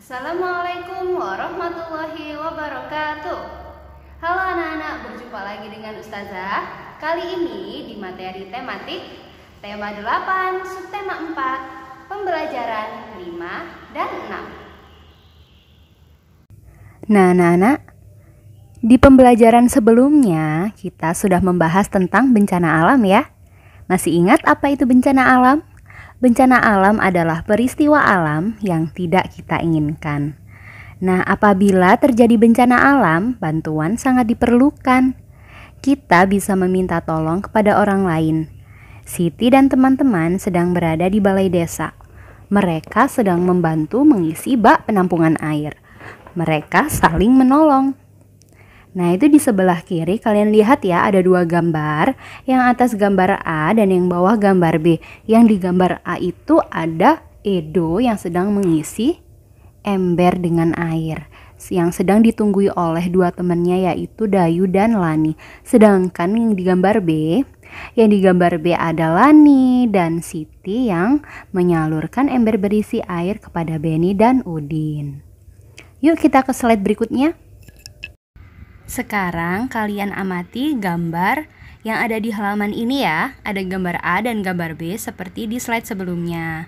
Assalamualaikum warahmatullahi wabarakatuh Halo anak-anak, berjumpa lagi dengan Ustazah Kali ini di materi tematik Tema 8, subtema 4, pembelajaran 5 dan 6 Nah anak-anak, di pembelajaran sebelumnya kita sudah membahas tentang bencana alam ya Masih ingat apa itu bencana alam? Bencana alam adalah peristiwa alam yang tidak kita inginkan. Nah, apabila terjadi bencana alam, bantuan sangat diperlukan. Kita bisa meminta tolong kepada orang lain. Siti dan teman-teman sedang berada di balai desa. Mereka sedang membantu mengisi bak penampungan air. Mereka saling menolong. Nah itu di sebelah kiri kalian lihat ya ada dua gambar Yang atas gambar A dan yang bawah gambar B Yang di gambar A itu ada Edo yang sedang mengisi ember dengan air yang sedang ditunggui oleh dua temannya yaitu Dayu dan Lani. Sedangkan yang di gambar B, yang di gambar B ada Lani dan Siti yang menyalurkan ember berisi air kepada Beni dan Udin. Yuk kita ke slide berikutnya. Sekarang kalian amati gambar yang ada di halaman ini ya. Ada gambar A dan gambar B seperti di slide sebelumnya.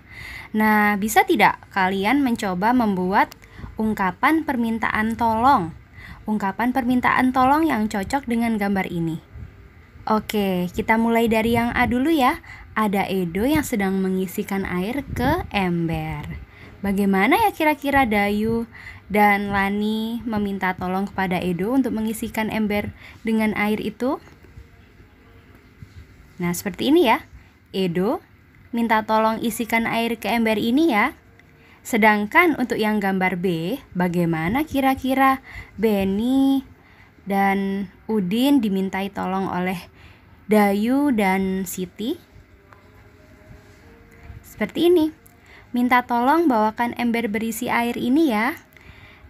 Nah, bisa tidak kalian mencoba membuat ungkapan permintaan tolong? Ungkapan permintaan tolong yang cocok dengan gambar ini. Oke, kita mulai dari yang A dulu ya. Ada Edo yang sedang mengisikan air ke ember. Bagaimana ya kira-kira Dayu? dan Lani meminta tolong kepada Edo untuk mengisikan ember dengan air itu. Nah, seperti ini ya. Edo minta tolong isikan air ke ember ini ya. Sedangkan untuk yang gambar B, bagaimana kira-kira Benny dan Udin dimintai tolong oleh Dayu dan Siti? Seperti ini. Minta tolong bawakan ember berisi air ini ya.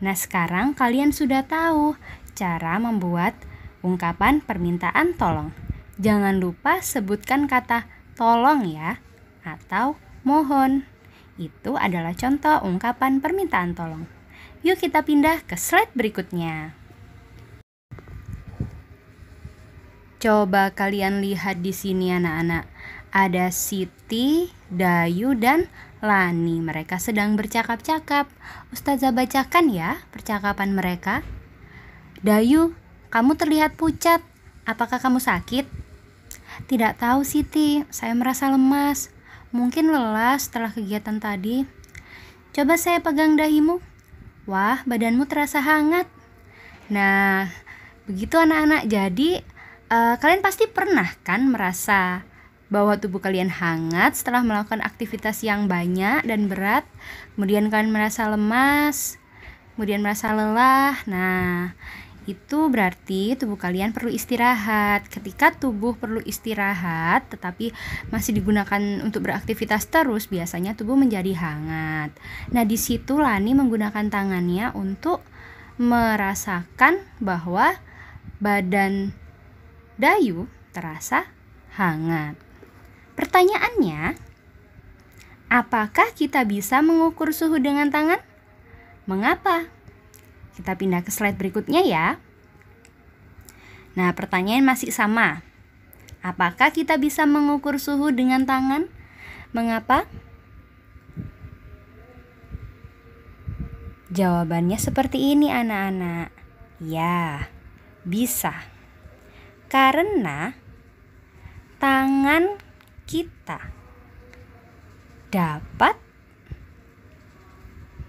Nah, sekarang kalian sudah tahu cara membuat ungkapan permintaan tolong. Jangan lupa sebutkan kata tolong ya atau mohon. Itu adalah contoh ungkapan permintaan tolong. Yuk kita pindah ke slide berikutnya. Coba kalian lihat di sini anak-anak. Ada Siti, Dayu, dan Lani mereka sedang bercakap-cakap. Ustazah bacakan ya percakapan mereka. Dayu, kamu terlihat pucat. Apakah kamu sakit? Tidak tahu Siti, saya merasa lemas. Mungkin lelah setelah kegiatan tadi. Coba saya pegang dahimu. Wah, badanmu terasa hangat. Nah, begitu anak-anak jadi, uh, kalian pasti pernah kan merasa bahwa tubuh kalian hangat setelah melakukan aktivitas yang banyak dan berat. Kemudian kalian merasa lemas, kemudian merasa lelah. Nah, itu berarti tubuh kalian perlu istirahat. Ketika tubuh perlu istirahat, tetapi masih digunakan untuk beraktivitas terus, biasanya tubuh menjadi hangat. Nah, di situ Lani menggunakan tangannya untuk merasakan bahwa badan Dayu terasa hangat. Pertanyaannya, apakah kita bisa mengukur suhu dengan tangan? Mengapa? Kita pindah ke slide berikutnya ya. Nah, pertanyaan masih sama. Apakah kita bisa mengukur suhu dengan tangan? Mengapa? Jawabannya seperti ini, anak-anak. Ya, bisa. Karena tangan kita dapat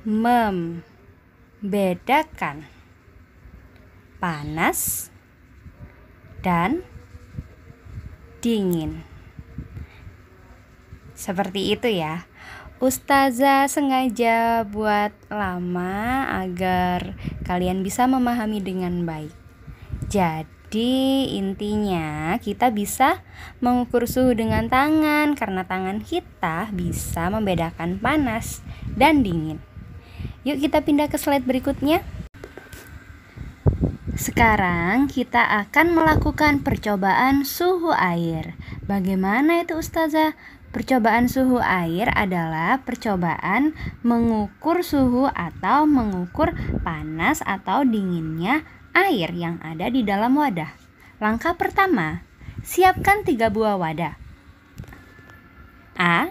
membedakan panas dan dingin. Seperti itu ya. Ustazah sengaja buat lama agar kalian bisa memahami dengan baik. Jadi jadi intinya kita bisa mengukur suhu dengan tangan karena tangan kita bisa membedakan panas dan dingin. Yuk kita pindah ke slide berikutnya. Sekarang kita akan melakukan percobaan suhu air. Bagaimana itu Ustazah? Percobaan suhu air adalah percobaan mengukur suhu atau mengukur panas atau dinginnya air yang ada di dalam wadah. Langkah pertama, siapkan tiga buah wadah. A,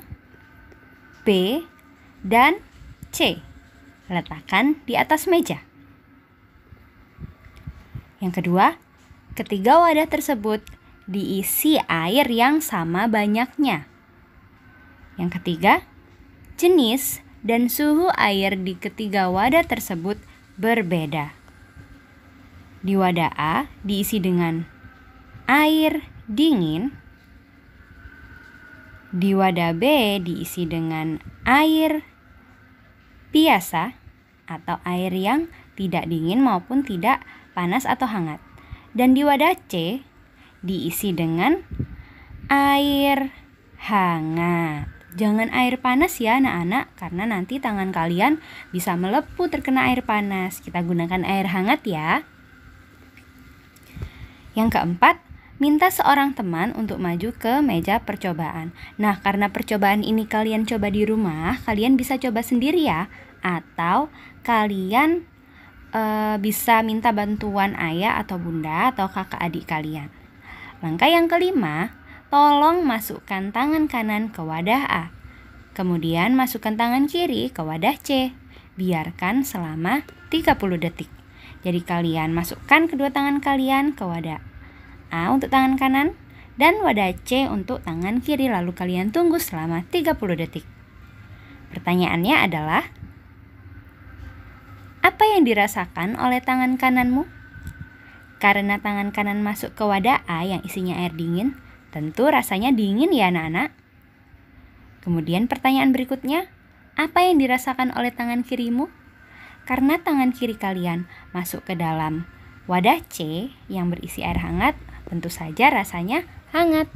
B, dan C. Letakkan di atas meja. Yang kedua, ketiga wadah tersebut diisi air yang sama banyaknya. Yang ketiga, jenis dan suhu air di ketiga wadah tersebut berbeda. Di wadah A diisi dengan air dingin. Di wadah B diisi dengan air biasa atau air yang tidak dingin maupun tidak panas atau hangat. Dan di wadah C diisi dengan air hangat. Jangan air panas ya anak-anak karena nanti tangan kalian bisa melepuh terkena air panas. Kita gunakan air hangat ya. Yang keempat, minta seorang teman untuk maju ke meja percobaan. Nah, karena percobaan ini kalian coba di rumah, kalian bisa coba sendiri ya, atau kalian e, bisa minta bantuan ayah atau bunda atau kakak adik kalian. Langkah yang kelima, tolong masukkan tangan kanan ke wadah A, kemudian masukkan tangan kiri ke wadah C. Biarkan selama 30 detik. Jadi kalian masukkan kedua tangan kalian ke wadah A untuk tangan kanan dan wadah C untuk tangan kiri lalu kalian tunggu selama 30 detik. Pertanyaannya adalah apa yang dirasakan oleh tangan kananmu? Karena tangan kanan masuk ke wadah A yang isinya air dingin, tentu rasanya dingin ya anak-anak. Kemudian pertanyaan berikutnya, apa yang dirasakan oleh tangan kirimu? karena tangan kiri kalian masuk ke dalam wadah C yang berisi air hangat, tentu saja rasanya hangat.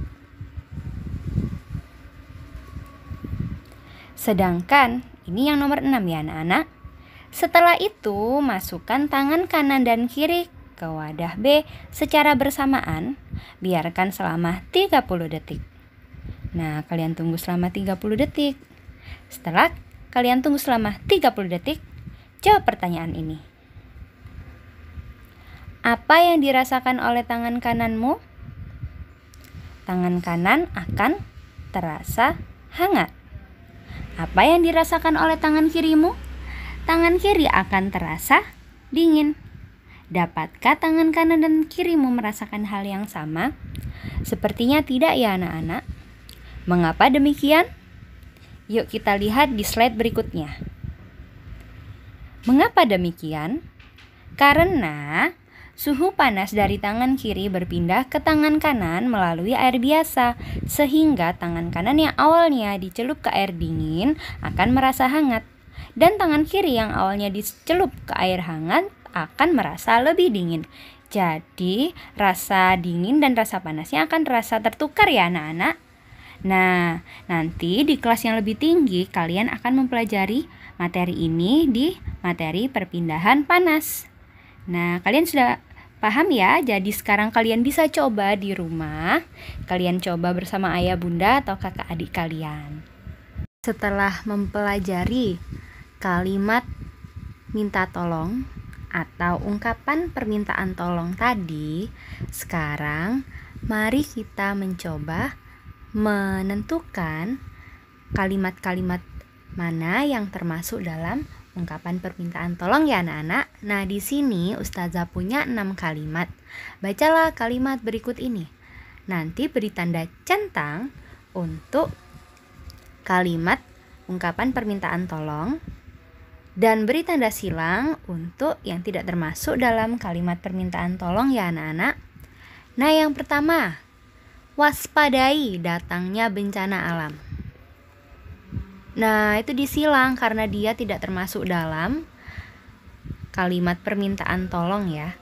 Sedangkan ini yang nomor 6 ya anak-anak. Setelah itu, masukkan tangan kanan dan kiri ke wadah B secara bersamaan. Biarkan selama 30 detik. Nah, kalian tunggu selama 30 detik. Setelah kalian tunggu selama 30 detik, Jawab pertanyaan ini. Apa yang dirasakan oleh tangan kananmu? Tangan kanan akan terasa hangat. Apa yang dirasakan oleh tangan kirimu? Tangan kiri akan terasa dingin. Dapatkah tangan kanan dan kirimu merasakan hal yang sama? Sepertinya tidak ya anak-anak. Mengapa demikian? Yuk kita lihat di slide berikutnya. Mengapa demikian? Karena suhu panas dari tangan kiri berpindah ke tangan kanan melalui air biasa, sehingga tangan kanan yang awalnya dicelup ke air dingin akan merasa hangat, dan tangan kiri yang awalnya dicelup ke air hangat akan merasa lebih dingin. Jadi, rasa dingin dan rasa panasnya akan terasa tertukar ya anak-anak. Nah, nanti di kelas yang lebih tinggi kalian akan mempelajari materi ini di materi perpindahan panas. Nah, kalian sudah paham ya? Jadi sekarang kalian bisa coba di rumah. Kalian coba bersama ayah, bunda, atau kakak adik kalian. Setelah mempelajari kalimat minta tolong atau ungkapan permintaan tolong tadi, sekarang mari kita mencoba menentukan kalimat-kalimat mana yang termasuk dalam ungkapan permintaan tolong ya anak-anak. Nah, di sini ustazah punya 6 kalimat. Bacalah kalimat berikut ini. Nanti beri tanda centang untuk kalimat ungkapan permintaan tolong dan beri tanda silang untuk yang tidak termasuk dalam kalimat permintaan tolong ya anak-anak. Nah, yang pertama, waspadai datangnya bencana alam. Nah, itu disilang karena dia tidak termasuk dalam kalimat permintaan tolong ya.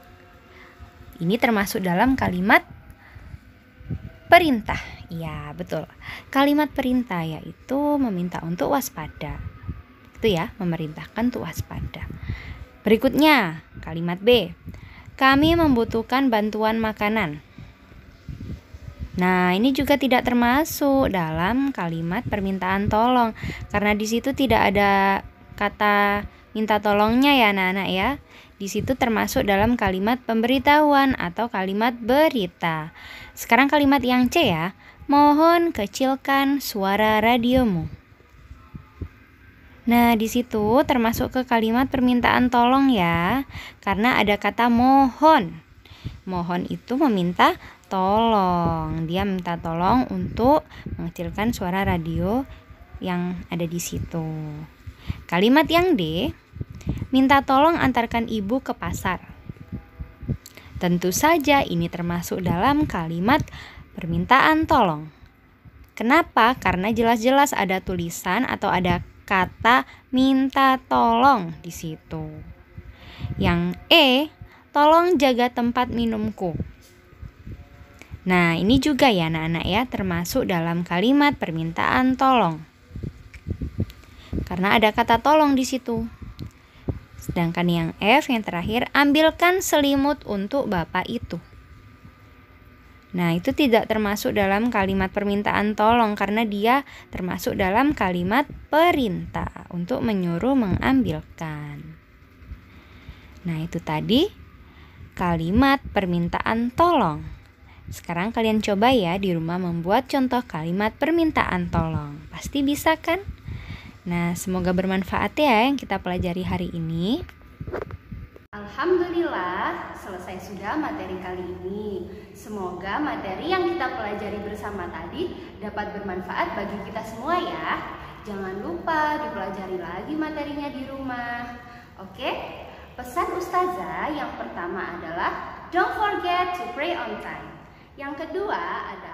Ini termasuk dalam kalimat perintah. Ya, betul. Kalimat perintah yaitu meminta untuk waspada. Itu ya, memerintahkan untuk waspada. Berikutnya, kalimat B. Kami membutuhkan bantuan makanan. Nah, ini juga tidak termasuk dalam kalimat permintaan tolong karena di situ tidak ada kata minta tolongnya ya anak-anak ya. Di situ termasuk dalam kalimat pemberitahuan atau kalimat berita. Sekarang kalimat yang C ya. Mohon kecilkan suara radiomu. Nah, di situ termasuk ke kalimat permintaan tolong ya, karena ada kata mohon. Mohon itu meminta tolong. Dia minta tolong untuk mengecilkan suara radio yang ada di situ. Kalimat yang D, minta tolong antarkan ibu ke pasar. Tentu saja ini termasuk dalam kalimat permintaan tolong. Kenapa? Karena jelas-jelas ada tulisan atau ada kata minta tolong di situ. Yang E, tolong jaga tempat minumku. Nah, ini juga ya anak-anak ya termasuk dalam kalimat permintaan tolong. Karena ada kata tolong di situ. Sedangkan yang F yang terakhir ambilkan selimut untuk bapak itu. Nah, itu tidak termasuk dalam kalimat permintaan tolong karena dia termasuk dalam kalimat perintah untuk menyuruh mengambilkan. Nah, itu tadi kalimat permintaan tolong. Sekarang kalian coba ya di rumah membuat contoh kalimat permintaan tolong. Pasti bisa kan? Nah, semoga bermanfaat ya yang kita pelajari hari ini. Alhamdulillah, selesai sudah materi kali ini. Semoga materi yang kita pelajari bersama tadi dapat bermanfaat bagi kita semua ya. Jangan lupa dipelajari lagi materinya di rumah. Oke? Pesan ustazah yang pertama adalah don't forget to pray on time. Yang kedua ada